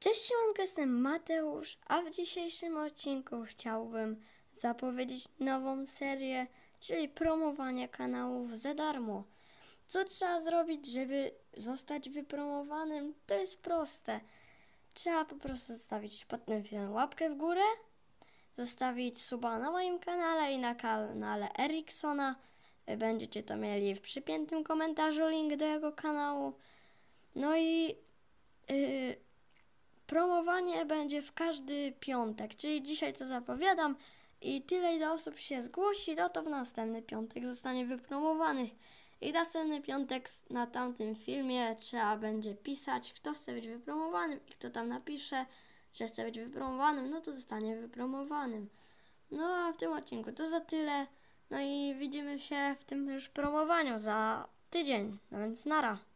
Cześć siemanko, jestem Mateusz, a w dzisiejszym odcinku chciałbym zapowiedzieć nową serię, czyli promowanie kanałów za darmo. Co trzeba zrobić, żeby zostać wypromowanym? To jest proste. Trzeba po prostu zostawić pod tym filmem łapkę w górę, zostawić suba na moim kanale i na kanale Eriksona. Będziecie to mieli w przypiętym komentarzu link do jego kanału. No i... Yy, losowanie będzie w każdy piątek, czyli dzisiaj to zapowiadam i tyle ile osób się zgłosi, no to w następny piątek zostanie wypromowany I następny piątek na tamtym filmie trzeba będzie pisać, kto chce być wypromowanym i kto tam napisze, że chce być wypromowanym, no to zostanie wypromowanym. No a w tym odcinku to za tyle. No i widzimy się w tym już promowaniu za tydzień, no więc nara.